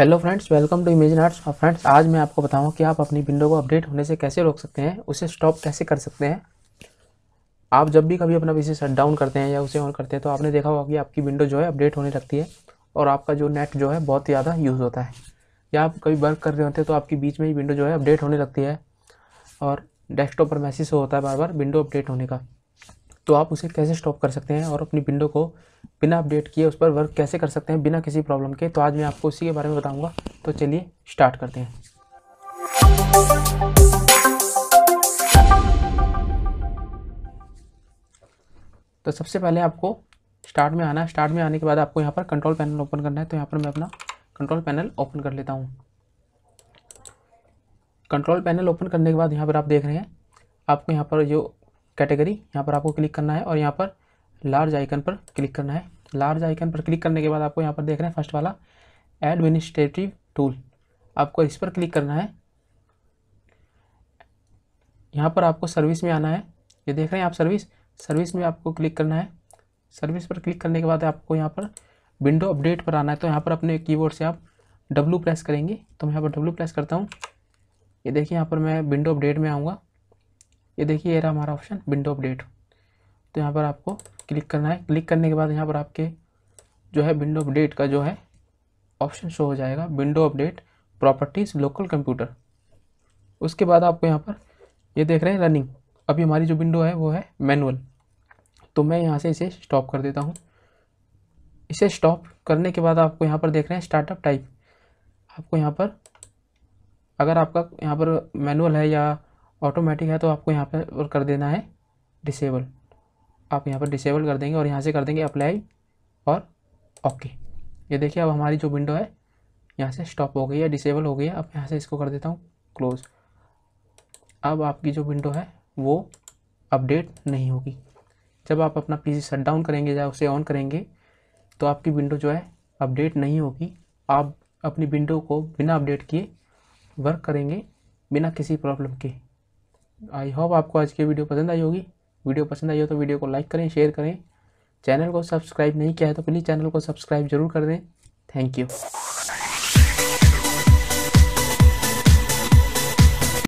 hello friends welcome to imagine arts और friends आज मैं आपको बताऊंगा कि आप अपनी विंडो को अपडेट होने से कैसे रोक सकते हैं उसे स्टॉप कैसे कर सकते हैं आप जब भी कभी अपना पीसी शट डाउन करते हैं या उसे ऑन करते हैं तो आपने देखा होगा कि आपकी विंडो जो है अपडेट होने लगती है और आपका जो नेट जो है बहुत ज़्यादा यूज़ होता है या आप कभी वर्क कर रहे होते हैं तो आपकी बीच में ही विंडो जो है अपडेट होने लगती है और डेस्कटॉप पर मैसेज होता है बार बार विंडो अपडेट होने का तो आप उसे कैसे स्टॉप कर सकते हैं और अपनी विंडो को बिना अपडेट किए उस पर वर्क कैसे कर सकते हैं बिना किसी प्रॉब्लम के तो आज मैं आपको उसी के बारे में बताऊँगा तो चलिए स्टार्ट करते हैं तो सबसे पहले आपको स्टार्ट में आना स्टार्ट में आने के बाद आपको यहाँ पर कंट्रोल पैनल ओपन करना है तो यहाँ पर मैं अपना कंट्रोल पैनल ओपन कर लेता हूँ कंट्रोल पैनल ओपन करने के बाद यहाँ पर आप देख रहे हैं आपको यहाँ पर जो कैटेगरी यहाँ पर आपको क्लिक करना है और यहाँ पर लार्ज आइकन पर क्लिक करना है लार्ज आइकन पर क्लिक करने के बाद आपको यहाँ पर देख रहे हैं फर्स्ट वाला एडमिनिस्ट्रेटिव टूल आपको इस पर क्लिक करना है यहाँ पर आपको सर्विस में आना है ये देख रहे हैं आप सर्विस सर्विस में आपको क्लिक करना है सर्विस पर क्लिक करने के बाद आपको यहाँ पर विंडो अपडेट पर आना है तो यहाँ पर अपने कीबोर्ड से आप डब्लू प्रेस करेंगे तो मैं यहाँ पर डब्लू प्रेस करता हूँ ये देखिए यहाँ पर मैं विंडो अपडेट में आऊँगा ये देखिए ये रहा हमारा ऑप्शन विंडो अपडेट तो यहाँ पर आपको क्लिक करना है क्लिक करने के बाद यहाँ पर आपके जो है विंडो अपडेट का जो है ऑप्शन शो हो जाएगा window update properties local computer उसके बाद आपको यहाँ पर ये देख रहे हैं रनिंग अभी हमारी जो विंडो है वो है मैनुअल तो मैं यहाँ से इसे स्टॉप कर देता हूँ इसे स्टॉप करने के बाद आपको यहाँ पर देख रहे हैं स्टार्टअप टाइप आपको यहाँ पर अगर आपका यहाँ पर मैनुअल है या ऑटोमेटिक है तो आपको यहाँ पर कर देना है डिसेबल आप यहाँ पर डिसेबल कर देंगे और यहाँ से कर देंगे अप्लाई और ओके ये देखिए अब हमारी जो विंडो है यहाँ से स्टॉप हो गई है डिसेबल हो गई है अब यहाँ से इसको कर देता हूँ क्लोज़ अब आपकी जो विंडो है वो अपडेट नहीं होगी जब आप अपना पीसी शट डाउन करेंगे या उसे ऑन करेंगे तो आपकी विंडो जो है अपडेट नहीं होगी आप अपनी विंडो को बिना अपडेट किए वर्क करेंगे बिना किसी प्रॉब्लम के आई होप आपको आज की वीडियो पसंद आई होगी वीडियो पसंद आई हो तो वीडियो को लाइक करें शेयर करें चैनल को सब्सक्राइब नहीं किया है तो प्लीज़ चैनल को सब्सक्राइब जरूर कर दें थैंक यू